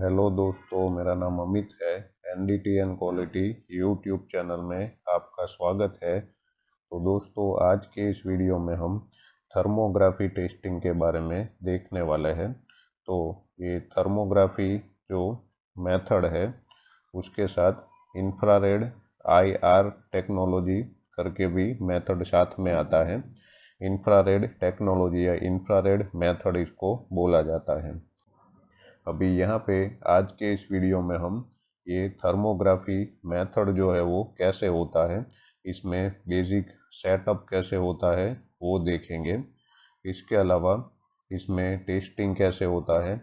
Hello दोस्तों मेरा नाम अमित है N D T N quality YouTube channel में आपका स्वागत है तो दोस्तों आज के इस वीडियो में हम थर्मोग्राफी टेस्टिंग के बारे में देखने वाले हैं तो ये थर्मोग्राफी जो मेथड है उसके साथ इंफ्रारेड आई आर टेक्नोलॉजी करके भी मेथड साथ में आता है इंफ्रारेड टेक्नोलॉजी या इंफ्रारेड मेथड इसको बोला जाता है अभी यहाँ पे आज के इस वीडियो में हम ये थर्मोग्राफी मेथड जो है वो कैसे होता है इसमें बेसिक सेटअप कैसे होता है वो देखेंगे इसके अलावा इसमें टेस्टिंग कैसे होता है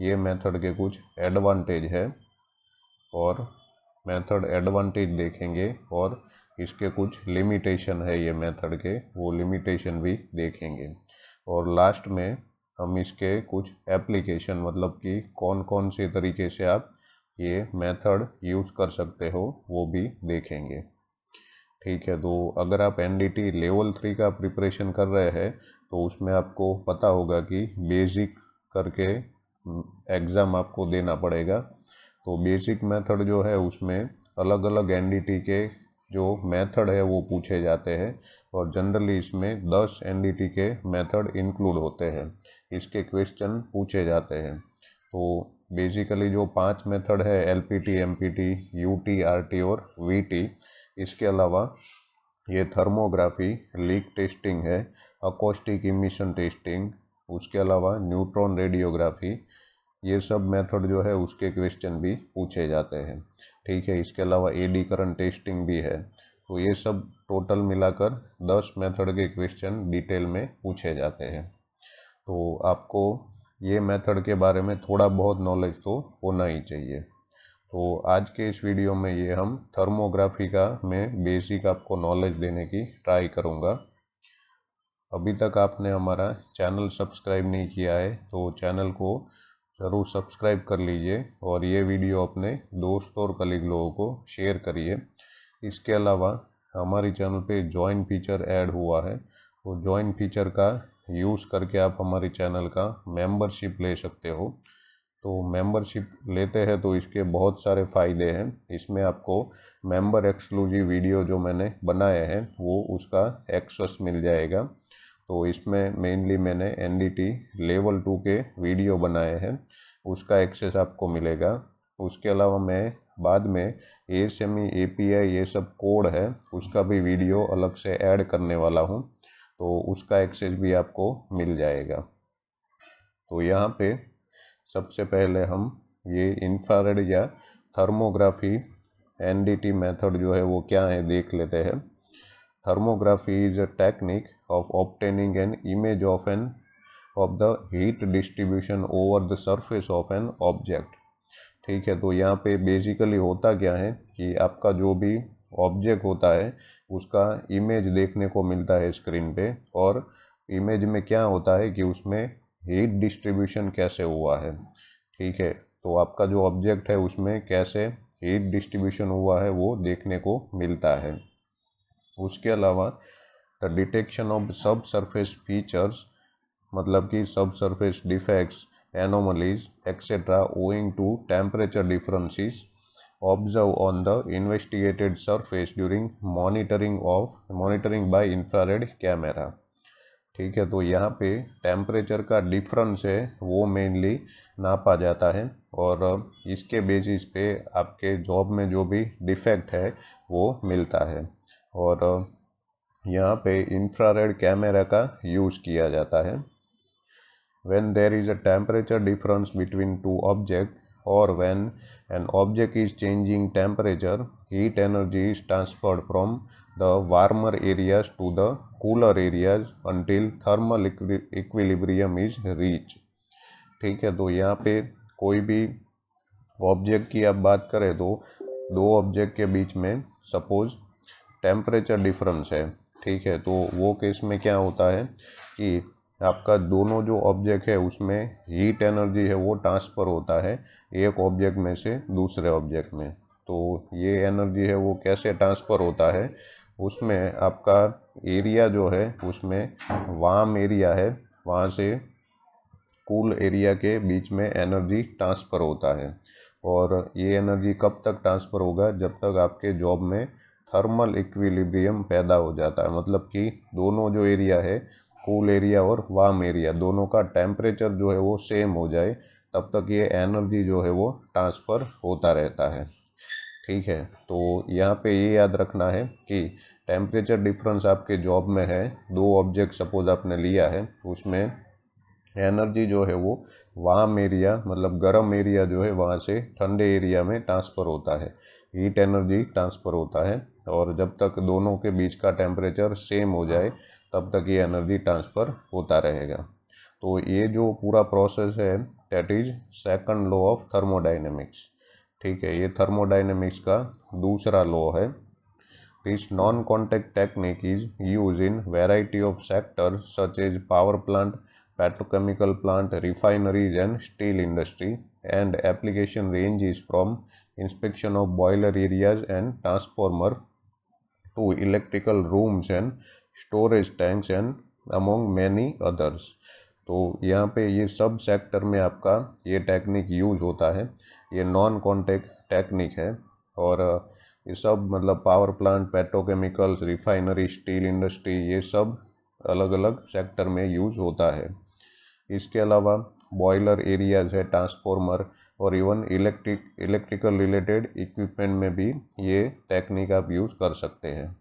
ये मेथड के कुछ एडवांटेज है और मेथड एडवांटेज देखेंगे और इसके कुछ लिमिटेशन है ये मेथड के वो लिमिटेशन भी देखेंगे और लास्ट में हम इसके कुछ एप्लीकेशन मतलब कि कौन कौन से तरीके से आप ये मेथड यूज़ कर सकते हो वो भी देखेंगे ठीक है तो अगर आप एन लेवल थ्री का प्रिपरेशन कर रहे हैं तो उसमें आपको पता होगा कि बेसिक करके एग्ज़ाम हम्म, आपको देना पड़ेगा तो बेसिक मेथड जो है उसमें अलग अलग एन के जो मेथड है वो पूछे जाते हैं और जनरली इसमें 10 एन के मेथड इंक्लूड होते हैं इसके क्वेश्चन पूछे जाते हैं तो बेसिकली जो पांच मेथड है L P T M P T U T R T और वी टी इसके अलावा ये थर्मोग्राफी लीक टेस्टिंग है अकोस्टिक इमिशन टेस्टिंग उसके अलावा न्यूट्रॉन रेडियोग्राफी ये सब मेथड जो है उसके क्वेश्चन भी पूछे जाते हैं ठीक है इसके अलावा एडी करंट टेस्टिंग भी है तो ये सब टोटल मिलाकर दस मेथड के क्वेश्चन डिटेल में पूछे जाते हैं तो आपको ये मेथड के बारे में थोड़ा बहुत नॉलेज तो होना ही चाहिए तो आज के इस वीडियो में ये हम थर्मोग्राफी का मैं बेसिक आपको नॉलेज देने की ट्राई करूँगा अभी तक आपने हमारा चैनल सब्सक्राइब नहीं किया है तो चैनल को ज़रूर सब्सक्राइब कर लीजिए और ये वीडियो अपने दोस्त और कलीग लोगों को शेयर करिए इसके अलावा हमारी चैनल पे ज्वाइन फीचर ऐड हुआ है तो ज्वाइन फीचर का यूज़ करके आप हमारे चैनल का मेंबरशिप ले सकते हो तो मेंबरशिप लेते हैं तो इसके बहुत सारे फ़ायदे हैं इसमें आपको मेंबर एक्सक्लूसिव वीडियो जो मैंने बनाए हैं वो उसका एक्सेस मिल जाएगा तो इसमें मेनली मैंने एन लेवल टू के वीडियो बनाए हैं उसका एक्सेस आपको मिलेगा उसके अलावा मैं बाद में A M A P I ये सब कोड है उसका भी वीडियो अलग से ऐड करने वाला हूँ तो उसका एक्सेस भी आपको मिल जाएगा तो यहाँ पे सबसे पहले हम ये इंफ्रारेड या थर्मोग्राफी एनडीटी मेथड जो है वो क्या है देख लेते हैं thermography is a technique of obtaining an image of an of the heat distribution over the surface of an object ठीक है तो यहाँ पे बेसिकली होता क्या है कि आपका जो भी ऑब्जेक्ट होता है उसका इमेज देखने को मिलता है स्क्रीन पे और इमेज में क्या होता है कि उसमें हीट डिस्ट्रीब्यूशन कैसे हुआ है ठीक है तो आपका जो ऑब्जेक्ट है उसमें कैसे हीट डिस्ट्रीब्यूशन हुआ है वो देखने को मिलता है उसके अलावा the detection of sub surface features मतलब कि sub surface defects anomalies etcetera owing to temperature differences observed on the investigated surface during monitoring of monitoring by infrared camera ठीक है तो यहाँ पे टेम्परेचर का डिफरेंस है वो मेनली नापा जाता है और इसके बेसिस पे आपके जॉब में जो भी डिफेक्ट है वो मिलता है और यहाँ पे इंफ्रारेड कैमरा का यूज़ किया जाता है when there is a temperature difference between two object or when an object is changing temperature, heat energy is transferred from the warmer areas to the cooler areas until thermal equilibrium is reached. ठीक है तो यहाँ पे कोई भी object की आप बात करें तो दो ऑब्जेक्ट के बीच में सपोज टेम्परेचर डिफरेंस है ठीक है तो वो केस में क्या होता है कि आपका दोनों जो ऑब्जेक्ट है उसमें हीट एनर्जी है वो ट्रांसफ़र होता है एक ऑब्जेक्ट में से दूसरे ऑब्जेक्ट में तो ये एनर्जी है वो कैसे ट्रांसफ़र होता है उसमें आपका एरिया जो है उसमें वाम एरिया है वहाँ से कूल एरिया के बीच में एनर्जी ट्रांसफ़र होता है और ये एनर्जी कब तक ट्रांसफ़र होगा जब तक आपके जॉब में थर्मल इक्विलिब्रियम पैदा हो जाता है मतलब कि दोनों जो एरिया है कूल एरिया और वार्म एरिया दोनों का टेम्परेचर जो है वो सेम हो जाए तब तक ये एनर्जी जो है वो ट्रांसफ़र होता रहता है ठीक है तो यहाँ पे ये याद रखना है कि टेम्परेचर डिफरेंस आपके जॉब में है दो ऑब्जेक्ट सपोज आपने लिया है उसमें एनर्जी जो है वो वाम एरिया मतलब गर्म एरिया जो है वहाँ से ठंडे एरिया में ट्रांसफ़र होता है हीट एनर्जी ट्रांसफ़र होता है और जब तक दोनों के बीच का टेम्परेचर सेम हो जाए तब तक ये एनर्जी ट्रांसफ़र होता रहेगा तो ये जो पूरा प्रोसेस है that is second law of thermodynamics ठीक है ये थर्मोडाइनमिक्स का दूसरा लॉ है this non contact technique is use in variety of sector such as power plant petrochemical plant refineries and steel industry and application range is from inspection of boiler areas and transformer to electrical rooms and storage tanks and among many others तो यहाँ पे ये सब sector में आपका ये technique use होता है ये नॉन कॉन्टेक्ट टेक्निक है और ये सब मतलब power plant petrochemicals refinery steel industry ये सब अलग अलग सेक्टर में यूज होता है इसके अलावा बॉयलर एरियाज है ट्रांसफॉर्मर और even electric electrical related equipment में भी ये टेक्निक आप यूज़ कर सकते हैं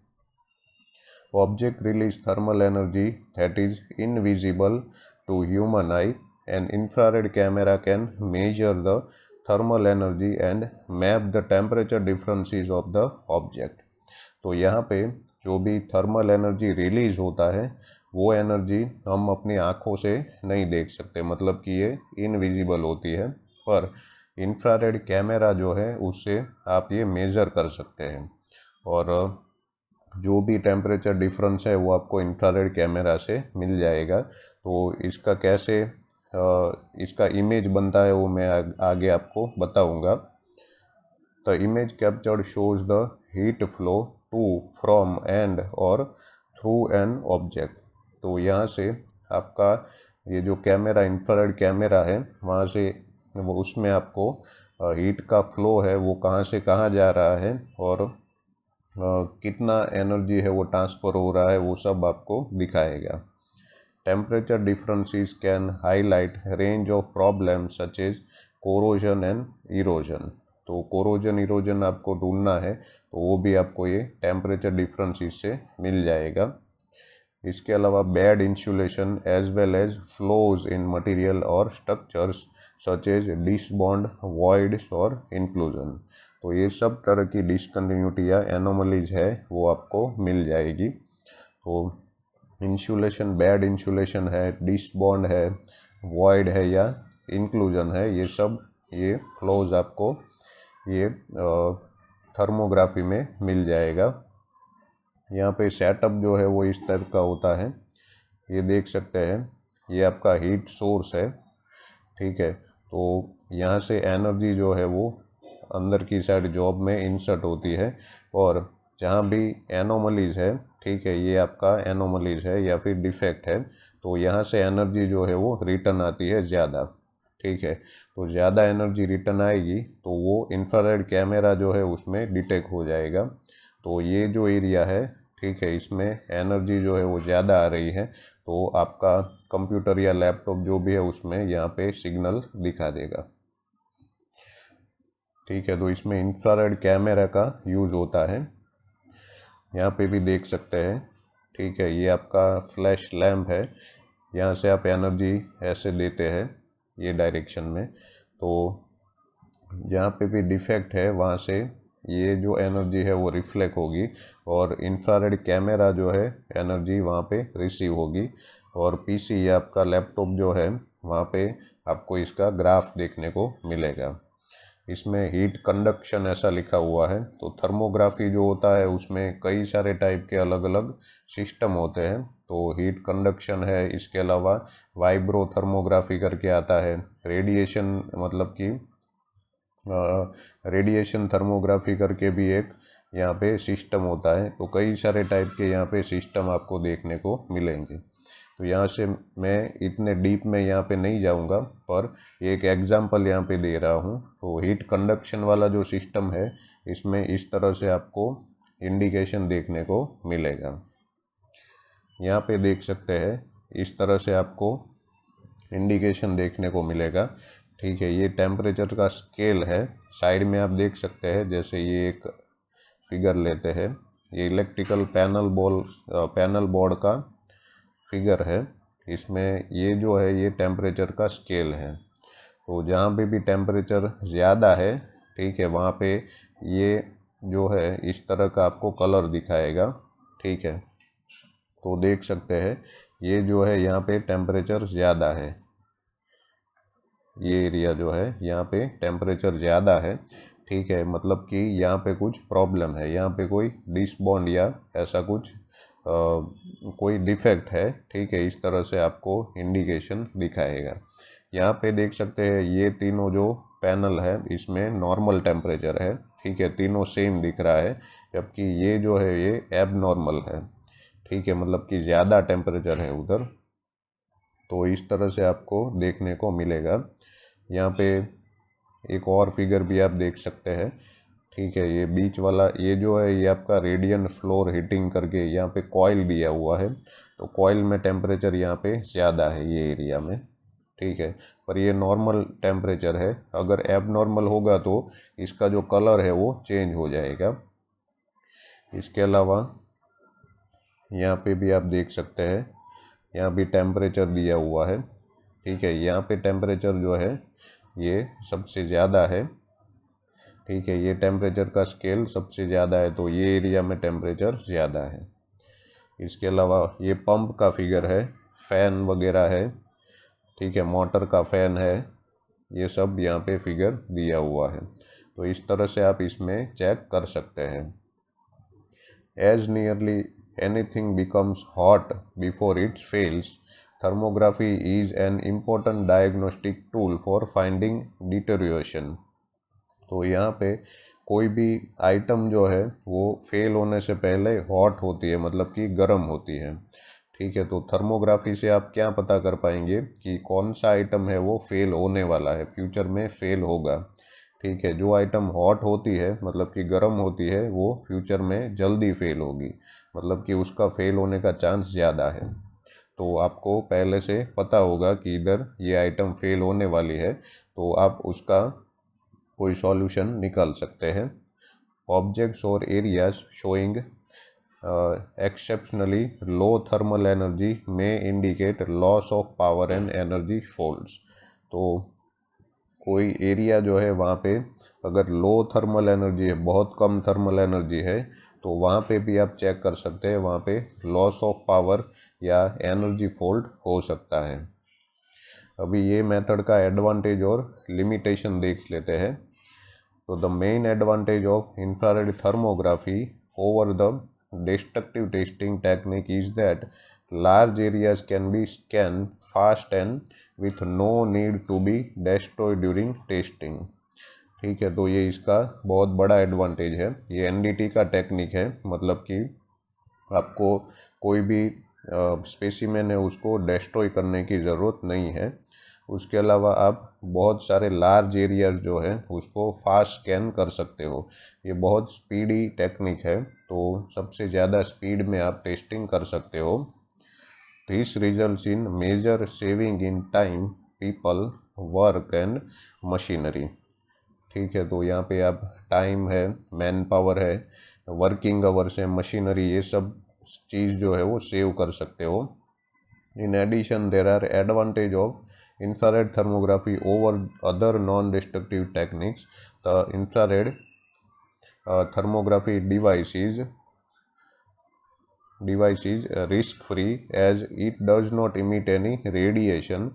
Object release thermal energy that is invisible to human eye. An infrared camera can measure the thermal energy and map the temperature differences of the object. तो यहाँ पे जो भी थर्मल एनर्जी रिलीज होता है वो एनर्जी हम अपनी आँखों से नहीं देख सकते मतलब कि ये इनविजिबल होती है पर इंफ्रारेड कैमरा जो है उससे आप ये मेज़र कर सकते हैं और जो भी टेम्परेचर डिफरेंस है वो आपको इंफ्रारेड कैमरा से मिल जाएगा तो इसका कैसे इसका इमेज बनता है वो मैं आगे आपको बताऊंगा the image captured shows the heat flow to from and और थ्रू एन ऑब्जेक्ट तो यहाँ से आपका ये जो कैमरा इंफ्रारेड कैमरा है वहाँ से वो उसमें आपको हीट का फ्लो है वो कहाँ से कहाँ जा रहा है और कितना एनर्जी है वो ट्रांसफ़र हो रहा है वो सब आपको दिखाएगा temperature differences can highlight range of problem such as corrosion and erosion तो कोरोजन इरोजन आपको ढूंढना है तो वो भी आपको ये टेम्परेचर डिफरेंसेस से मिल जाएगा इसके अलावा bad insulation as well as flaws in material और structures such as disbond voids और इंक्लूजन तो ये सब तरह की डिसकन्टीन्यूटी या एनोमलीज है वो आपको मिल जाएगी तो इंसुलेशन बैड इंसुलेशन है डिसबॉन्ड है वॉइड है या इंक्लूजन है ये सब ये फ्लोज आपको ये थर्मोग्राफी में मिल जाएगा यहाँ पे सेटअप जो है वो इस टाइप का होता है ये देख सकते हैं ये आपका हीट सोर्स है ठीक है तो यहाँ से एनर्जी जो है वो अंदर की साइड जॉब में इंसर्ट होती है और जहाँ भी एनोमलीज है ठीक है ये आपका एनोमलीज है या फिर डिफेक्ट है तो यहाँ से एनर्जी जो है वो रिटर्न आती है ज़्यादा ठीक है तो ज़्यादा एनर्जी रिटर्न आएगी तो वो इंफ्रारेड कैमरा जो है उसमें डिटेक्ट हो जाएगा तो ये जो एरिया है ठीक है इसमें एनर्जी जो है वो ज़्यादा आ रही है तो आपका कंप्यूटर या लैपटॉप जो भी है उसमें यहाँ पे सिग्नल दिखा देगा ठीक है तो इसमें इंफ्रारेड कैमरा का यूज़ होता है यहाँ पे भी देख सकते हैं ठीक है ये आपका फ्लैश लैम्प है यहाँ से आप एनर्जी ऐसे देते हैं ये डायरेक्शन में तो जहाँ पे भी डिफेक्ट है वहाँ से ये जो एनर्जी है वो रिफ्लेक्ट होगी और इंफ्रारेड कैमरा जो है एनर्जी वहाँ पे रिसीव होगी और पीसी या आपका लैपटॉप जो है वहाँ पे आपको इसका ग्राफ देखने को मिलेगा इसमें हीट कंडक्शन ऐसा लिखा हुआ है तो थर्मोग्राफी जो होता है उसमें कई सारे टाइप के अलग अलग सिस्टम होते हैं तो हीट कंडक्शन है इसके अलावा वाइब्रो थर्मोग्राफी करके आता है रेडिएशन मतलब कि रेडिएशन थर्मोग्राफी करके भी एक यहाँ पे सिस्टम होता है तो कई सारे टाइप के यहाँ पे सिस्टम आपको देखने को मिलेंगे तो यहाँ से मैं इतने डीप में यहाँ पे नहीं जाऊँगा पर एक एग्जाम्पल यहाँ पे दे रहा हूँ तो हीट कंडक्शन वाला जो सिस्टम है इसमें इस तरह से आपको इंडिकेशन देखने को मिलेगा यहाँ पे देख सकते हैं इस तरह से आपको इंडिकेशन देखने को मिलेगा ठीक है ये टेम्परेचर का स्केल है साइड में आप देख सकते हैं जैसे ये एक फिगर लेते हैं ये electrical panel ball panel board का फिगर है इसमें ये जो है ये टेम्परेचर का स्केल है तो जहाँ पे भी टेम्परेचर ज़्यादा है ठीक है वहाँ पे ये जो है इस तरह का आपको कलर दिखाएगा ठीक है तो देख सकते हैं ये जो है यहाँ पे टेम्परेचर ज़्यादा है ये एरिया जो है यहाँ पे टेम्परेचर ज़्यादा है ठीक है मतलब कि यहाँ पे कुछ प्रॉब्लम है यहाँ पे कोई डिसबॉन्ड या ऐसा कुछ कोई डिफेक्ट है ठीक है इस तरह से आपको इंडिकेशन दिखाएगा यहाँ पे देख सकते हैं ये तीनों जो पैनल है इसमें नॉर्मल टेम्परेचर है ठीक है तीनों सेम दिख रहा है जबकि ये जो है ये एब नॉर्मल है ठीक है मतलब कि ज़्यादा टेम्परेचर है उधर तो इस तरह से आपको देखने को मिलेगा यहाँ पे एक और फिगर भी आप देख सकते हैं ठीक है ये बीच वाला ये जो है ये आपका रेडियन फ्लोर हीटिंग करके यहाँ पे कॉयल दिया हुआ है तो कॉयल में टेम्परेचर यहाँ पे ज़्यादा है ये एरिया में ठीक है पर ये नॉर्मल टेम्परेचर है अगर एब नॉर्मल होगा तो इसका जो कलर है वो चेंज हो जाएगा इसके अलावा यहाँ पे भी आप देख सकते हैं यहाँ भी टेम्परेचर दिया हुआ है ठीक है यहाँ पे टेम्परेचर जो है ये सबसे ज़्यादा है ठीक है ये टेम्परेचर का स्केल सबसे ज़्यादा है तो ये एरिया में टेम्परेचर ज़्यादा है इसके अलावा ये पंप का फिगर है फ़ैन वगैरह है ठीक है मोटर का फ़ैन है ये सब यहाँ पे फिगर दिया हुआ है तो इस तरह से आप इसमें चेक कर सकते हैं as nearly anything becomes hot before its fails thermography is an important diagnostic tool for finding deterioration तो यहाँ पे कोई भी आइटम जो है वो फेल होने से पहले हॉट होती है मतलब कि गर्म होती है ठीक है तो थर्मोग्राफी से आप क्या पता कर पाएंगे कि कौन सा आइटम है वो फेल होने वाला है फ्यूचर में फेल होगा ठीक है जो आइटम हॉट होती है मतलब कि गर्म होती है वो फ्यूचर में जल्दी फेल होगी मतलब कि उसका फेल होने का चांस ज़्यादा है तो आपको पहले से पता होगा कि इधर ये आइटम फेल होने वाली है तो आप उसका कोई सॉल्यूशन निकाल सकते हैं ऑब्जेक्ट्स और areas showing exceptionally low thermal energy में indicate loss of power and energy faults तो कोई एरिया जो है वहाँ पे अगर लो थर्मल एनर्जी है बहुत कम थर्मल एनर्जी है तो वहाँ पे भी आप चेक कर सकते हैं वहाँ पे लॉस ऑफ पावर या एनर्जी फोल्ड हो सकता है अभी ये मेथड का एडवांटेज और लिमिटेशन देख लेते हैं तो the main advantage of infrared thermography over the destructive testing technique is that large areas can be scan fast and with no need to be destroy during testing ठीक है तो ये इसका बहुत बड़ा एडवांटेज है ये एनडीटी का टेक्निक है मतलब कि आपको कोई भी स्पेसिमेन है उसको डेस्ट्रॉय करने की ज़रूरत नहीं है उसके अलावा आप बहुत सारे लार्ज एरिया जो है उसको फास्ट स्कैन कर सकते हो ये बहुत स्पीडी टेक्निक है तो सबसे ज़्यादा स्पीड में आप टेस्टिंग कर सकते हो this result in major saving in time people work and machinery ठीक है तो यहाँ पे आप टाइम है मैन पावर है वर्किंग आवर्स है मशीनरी ये सब चीज़ जो है वो सेव कर सकते हो in addition there are advantage of infrared thermography over other non-destructive techniques the infrared uh, thermography devices device is uh, risk free as it does not emit any radiation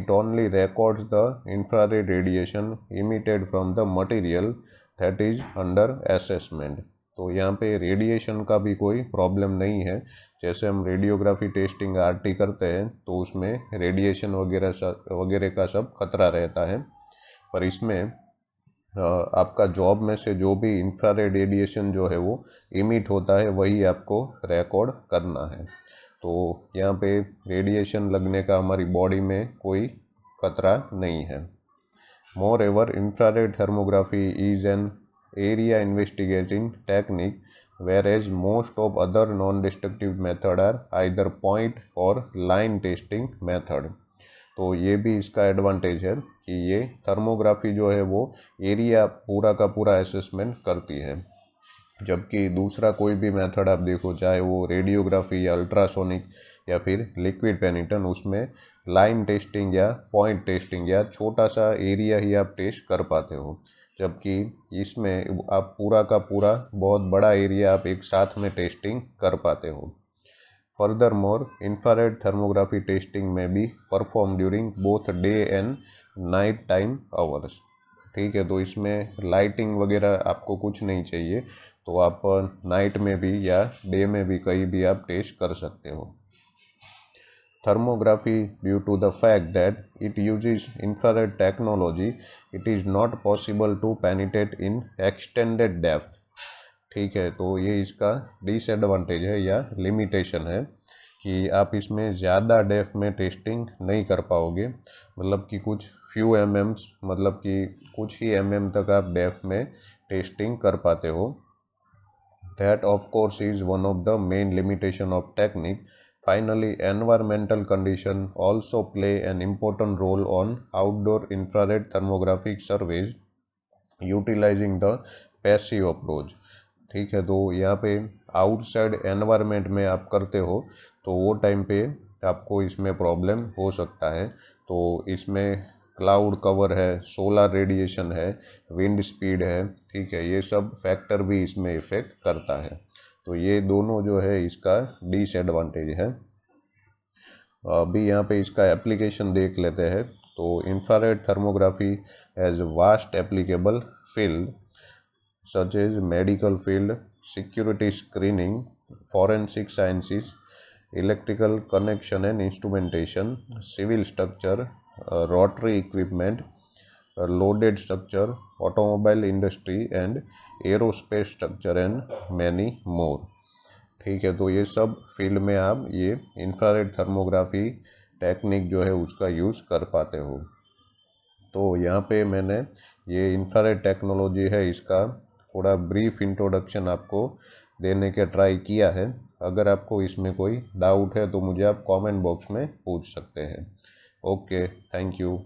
it only records the infrared radiation emitted from the material that is under assessment तो यहाँ पे radiation का भी कोई problem नहीं है जैसे हम रेडियोग्राफी टेस्टिंग आरटी करते हैं तो उसमें रेडिएशन वगैरह वगैरह का सब खतरा रहता है पर इसमें आपका जॉब में से जो भी इंफ्रा रेडिएशन जो है वो इमिट होता है वही आपको रिकॉर्ड करना है तो यहाँ पे रेडिएशन लगने का हमारी बॉडी में कोई खतरा नहीं है moreover infra thermography is an area investigating technique whereas most of other non-destructive method are either point or line testing method तो ये भी इसका एडवांटेज है कि ये थर्मोग्राफी जो है वो एरिया पूरा का पूरा असेसमेंट करती है जबकि दूसरा कोई भी मेथड आप देखो चाहे वो रेडियोग्राफी या अल्ट्रासोनिक या फिर लिक्विड पेनिटन उसमें लाइन टेस्टिंग या पॉइंट टेस्टिंग या छोटा सा एरिया ही आप टेस्ट कर पाते हो जबकि इसमें आप पूरा का पूरा बहुत बड़ा एरिया आप एक साथ में टेस्टिंग कर पाते हो furthermore infrared thermography testing में भी perform during both day and night time hours ठीक है तो इसमें लाइटिंग वगैरह आपको कुछ नहीं चाहिए तो आप नाइट में भी या डे में भी कहीं भी आप टेस्ट कर सकते हो thermography due to the fact that it uses infrared technology it is not possible to penetrate in extended depth ठीक है तो ये इसका डिसएडवांटेज है या लिमिटेशन है कि आप इसमें ज़्यादा डेफ में टेस्टिंग नहीं कर पाओगे मतलब कि कुछ फ्यू एम एम्स मतलब कि कुछ ही एम mm तक आप डेफ में टेस्टिंग कर पाते हो that of course is one of the main limitation of technique Finally, environmental condition also play an important role on outdoor infrared thermographic surveys utilizing the passive approach ठीक है तो यहाँ पे आउटसाइड एनवायरमेंट में आप करते हो तो वो टाइम पे आपको इसमें प्रॉब्लम हो सकता है तो इसमें क्लाउड कवर है सोलर रेडिएशन है विंड स्पीड है ठीक है ये सब फैक्टर भी इसमें इफ़ेक्ट करता है तो ये दोनों जो है इसका डिसएडवांटेज है अभी यहाँ पे इसका एप्लीकेशन देख लेते हैं तो infrared thermography as vast applicable field such as medical field security screening forensic sciences electrical connection and instrumentation civil structure rotary equipment loaded structure, automobile industry and aerospace structure and many more. ठीक है तो ये सब field में आप ये infrared thermography technique जो है उसका यूज़ कर पाते हो तो यहाँ पे मैंने ये इंफ्रारेड टेक्नोलॉजी है इसका थोड़ा ब्रीफ इंट्रोडक्शन आपको देने के ट्राई किया है अगर आपको इसमें कोई डाउट है तो मुझे आप कमेंट बॉक्स में पूछ सकते हैं ओके थैंक यू